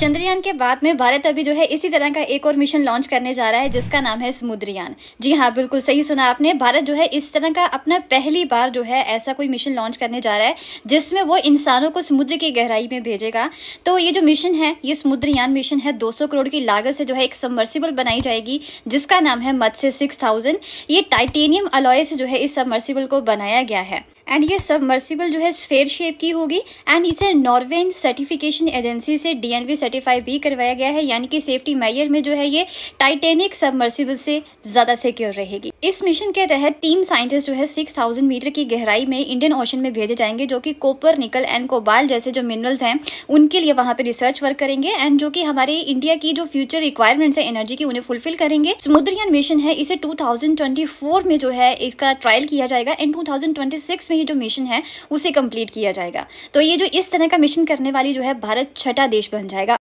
चंद्रयान के बाद में भारत अभी जो है इसी तरह का एक और मिशन लॉन्च करने जा रहा है जिसका नाम है समुद्रयान जी हाँ बिल्कुल सही सुना आपने भारत जो है इस तरह का अपना पहली बार जो है ऐसा कोई मिशन लॉन्च करने जा रहा है जिसमें वो इंसानों को समुद्र की गहराई में भेजेगा तो ये जो मिशन है ये समुद्रयान मिशन है दो करोड़ की लागत से जो है एक सबमर्सिबल बनाई जाएगी जिसका नाम है मत्स्य सिक्स थाउजेंड ये टाइटेनियम अलॉय से जो है इस सबमर्सिबल को बनाया गया है एंड ये सबमर्सिबल जो है स्फेयर शेप की होगी एंड इसे नॉर्वेन सर्टिफिकेशन एजेंसी से डीएनवी सर्टिफाई भी करवाया गया है यानी कि सेफ्टी मैयर में जो है ये टाइटेनिक सबमर्सिबल से ज़्यादा सिक्योर रहेगी इस मिशन के तहत तीन साइंटिस्ट जो है सिक्स थाउजेंड मीटर की गहराई में इंडियन ओशन में भेजे जाएंगे जो कि कोपर निकल एंड कोबाल जैसे जो मिनरल्स हैं उनके लिए वहाँ पे रिसर्च वर्क करेंगे एंड जो कि हमारे इंडिया की जो फ्यूचर रिक्वायरमेंट्स है एनर्जी की उन्हें फुलफिल करेंगे समुद्रयान मिशन है इसे टू में जो है इसका ट्रायल किया जाएगा एंड टू में ये जो मिशन है उसे कंप्लीट किया जाएगा तो ये जो इस तरह का मिशन करने वाली जो है भारत छठा देश बन जाएगा